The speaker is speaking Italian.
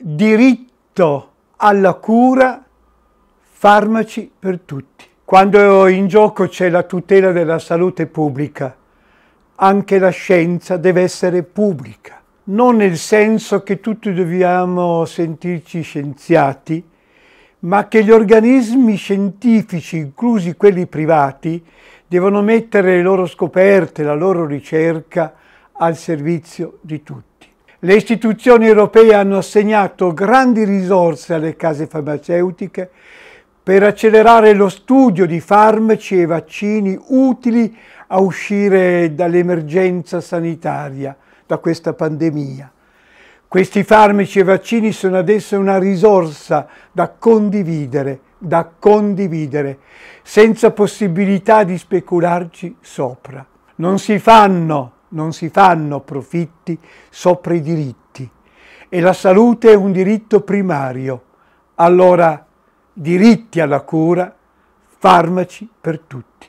diritto alla cura, farmaci per tutti. Quando in gioco c'è la tutela della salute pubblica, anche la scienza deve essere pubblica, non nel senso che tutti dobbiamo sentirci scienziati, ma che gli organismi scientifici, inclusi quelli privati, devono mettere le loro scoperte, la loro ricerca al servizio di tutti. Le istituzioni europee hanno assegnato grandi risorse alle case farmaceutiche per accelerare lo studio di farmaci e vaccini utili a uscire dall'emergenza sanitaria, da questa pandemia. Questi farmaci e vaccini sono adesso una risorsa da condividere, da condividere, senza possibilità di specularci sopra. Non si fanno non si fanno profitti sopra i diritti e la salute è un diritto primario. Allora, diritti alla cura, farmaci per tutti.